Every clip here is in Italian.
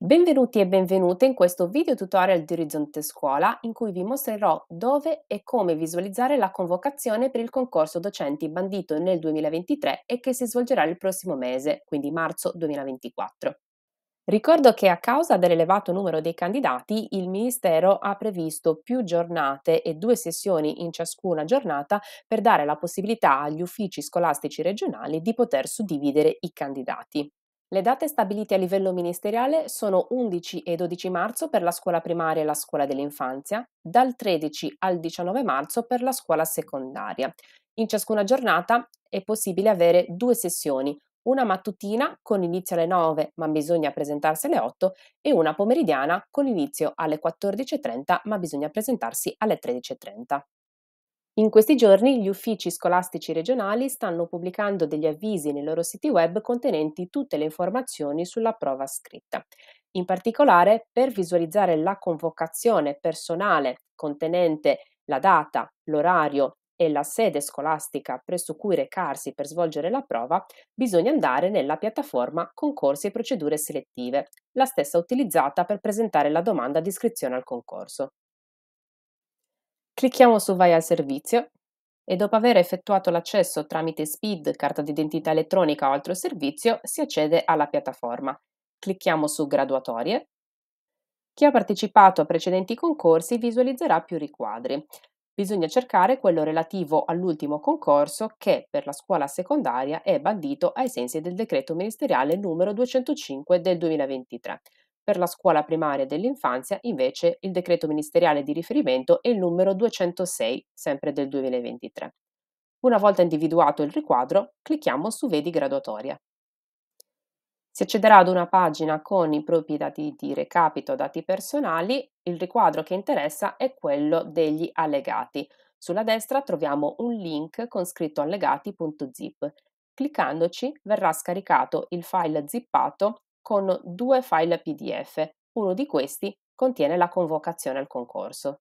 Benvenuti e benvenute in questo video tutorial di Orizzonte Scuola in cui vi mostrerò dove e come visualizzare la convocazione per il concorso docenti bandito nel 2023 e che si svolgerà il prossimo mese, quindi marzo 2024. Ricordo che a causa dell'elevato numero dei candidati il Ministero ha previsto più giornate e due sessioni in ciascuna giornata per dare la possibilità agli uffici scolastici regionali di poter suddividere i candidati. Le date stabilite a livello ministeriale sono 11 e 12 marzo per la scuola primaria e la scuola dell'infanzia, dal 13 al 19 marzo per la scuola secondaria. In ciascuna giornata è possibile avere due sessioni, una mattutina con inizio alle 9 ma bisogna presentarsi alle 8 e una pomeridiana con inizio alle 14.30 ma bisogna presentarsi alle 13.30. In questi giorni gli uffici scolastici regionali stanno pubblicando degli avvisi nei loro siti web contenenti tutte le informazioni sulla prova scritta. In particolare, per visualizzare la convocazione personale contenente la data, l'orario e la sede scolastica presso cui recarsi per svolgere la prova, bisogna andare nella piattaforma Concorsi e procedure selettive, la stessa utilizzata per presentare la domanda di iscrizione al concorso. Clicchiamo su Vai al servizio e dopo aver effettuato l'accesso tramite SPID, carta d'identità elettronica o altro servizio, si accede alla piattaforma. Clicchiamo su Graduatorie. Chi ha partecipato a precedenti concorsi visualizzerà più riquadri. Bisogna cercare quello relativo all'ultimo concorso che per la scuola secondaria è bandito ai sensi del decreto ministeriale numero 205 del 2023. Per la scuola primaria dell'infanzia, invece, il decreto ministeriale di riferimento è il numero 206, sempre del 2023. Una volta individuato il riquadro, clicchiamo su Vedi graduatoria. Si accederà ad una pagina con i propri dati di recapito, dati personali. Il riquadro che interessa è quello degli allegati. Sulla destra troviamo un link con scritto allegati.zip. Cliccandoci verrà scaricato il file zippato con due file PDF. Uno di questi contiene la convocazione al concorso.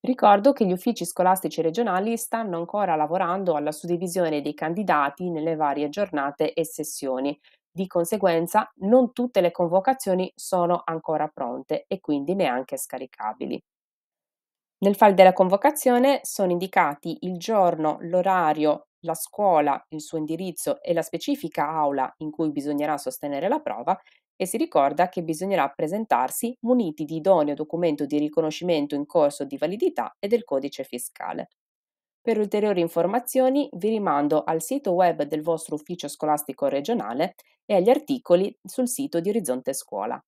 Ricordo che gli uffici scolastici regionali stanno ancora lavorando alla suddivisione dei candidati nelle varie giornate e sessioni. Di conseguenza non tutte le convocazioni sono ancora pronte e quindi neanche scaricabili. Nel file della convocazione sono indicati il giorno, l'orario, la scuola, il suo indirizzo e la specifica aula in cui bisognerà sostenere la prova e si ricorda che bisognerà presentarsi muniti di idoneo documento di riconoscimento in corso di validità e del codice fiscale. Per ulteriori informazioni vi rimando al sito web del vostro ufficio scolastico regionale e agli articoli sul sito di Orizzonte Scuola.